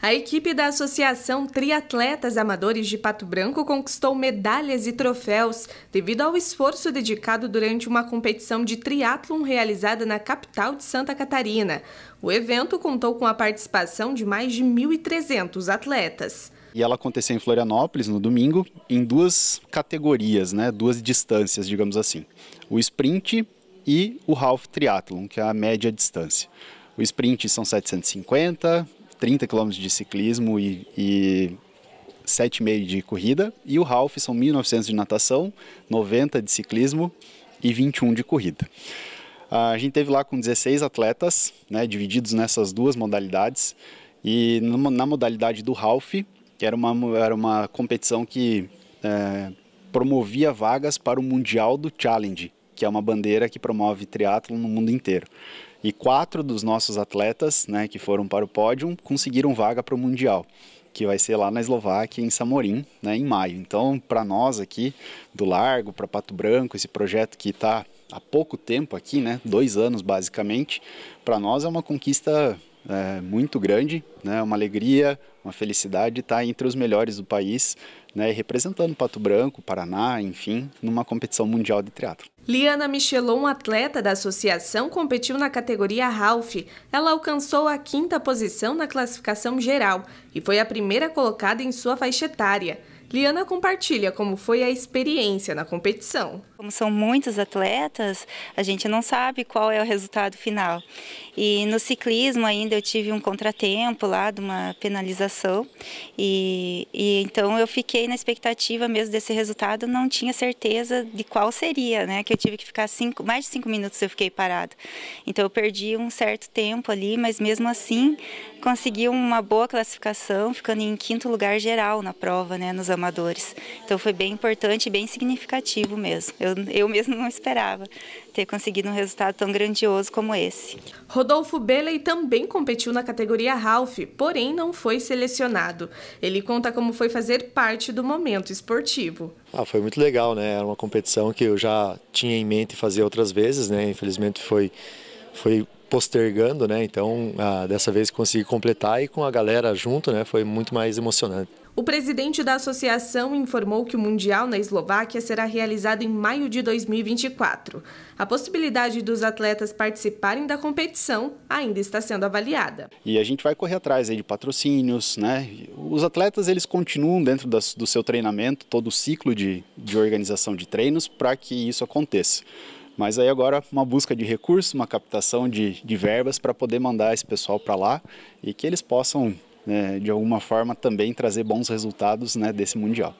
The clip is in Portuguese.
A equipe da Associação Triatletas Amadores de Pato Branco conquistou medalhas e troféus devido ao esforço dedicado durante uma competição de triatlon realizada na capital de Santa Catarina. O evento contou com a participação de mais de 1.300 atletas. E ela aconteceu em Florianópolis no domingo, em duas categorias, né, duas distâncias, digamos assim. O sprint e o half triathlon, que é a média distância. O sprint são 750, 30 km de ciclismo e, e 7,5 de corrida. E o Ralph são 1.900 de natação, 90 de ciclismo e 21 de corrida. Ah, a gente teve lá com 16 atletas, né, divididos nessas duas modalidades. E na modalidade do Ralph, que era uma, era uma competição que é, promovia vagas para o Mundial do Challenge, que é uma bandeira que promove triatlo no mundo inteiro e quatro dos nossos atletas, né, que foram para o pódio, conseguiram vaga para o Mundial que vai ser lá na Eslováquia, em Samorim, né, em maio. Então, para nós aqui do Largo, para Pato Branco, esse projeto que está há pouco tempo aqui, né, dois anos basicamente, para nós é uma conquista é, muito grande, né? uma alegria, uma felicidade estar tá entre os melhores do país, né? representando Pato Branco, Paraná, enfim, numa competição mundial de teatro. Liana Michelon, atleta da associação, competiu na categoria Ralph. Ela alcançou a quinta posição na classificação geral e foi a primeira colocada em sua faixa etária. Liana compartilha como foi a experiência na competição. Como são muitos atletas, a gente não sabe qual é o resultado final. E no ciclismo ainda eu tive um contratempo lá de uma penalização e, e então eu fiquei na expectativa mesmo desse resultado, não tinha certeza de qual seria, né? Que eu tive que ficar cinco, mais de cinco minutos eu fiquei parado. Então eu perdi um certo tempo ali, mas mesmo assim consegui uma boa classificação, ficando em quinto lugar geral na prova, né? Nos amadores. Então foi bem importante e bem significativo mesmo. Eu, eu mesmo não esperava ter conseguido um resultado tão grandioso como esse. Rodolfo Beley também competiu na categoria Ralph, porém não foi selecionado. Ele conta como foi fazer parte do momento esportivo. Ah, foi muito legal, né? Era uma competição que eu já tinha em mente fazer outras vezes, né? Infelizmente foi foi postergando, né? Então, ah, dessa vez consegui completar e com a galera junto, né? Foi muito mais emocionante. O presidente da associação informou que o Mundial na Eslováquia será realizado em maio de 2024. A possibilidade dos atletas participarem da competição ainda está sendo avaliada. E a gente vai correr atrás aí de patrocínios, né? Os atletas eles continuam dentro das, do seu treinamento, todo o ciclo de, de organização de treinos para que isso aconteça. Mas aí agora uma busca de recursos, uma captação de, de verbas para poder mandar esse pessoal para lá e que eles possam né, de alguma forma também trazer bons resultados né, desse Mundial.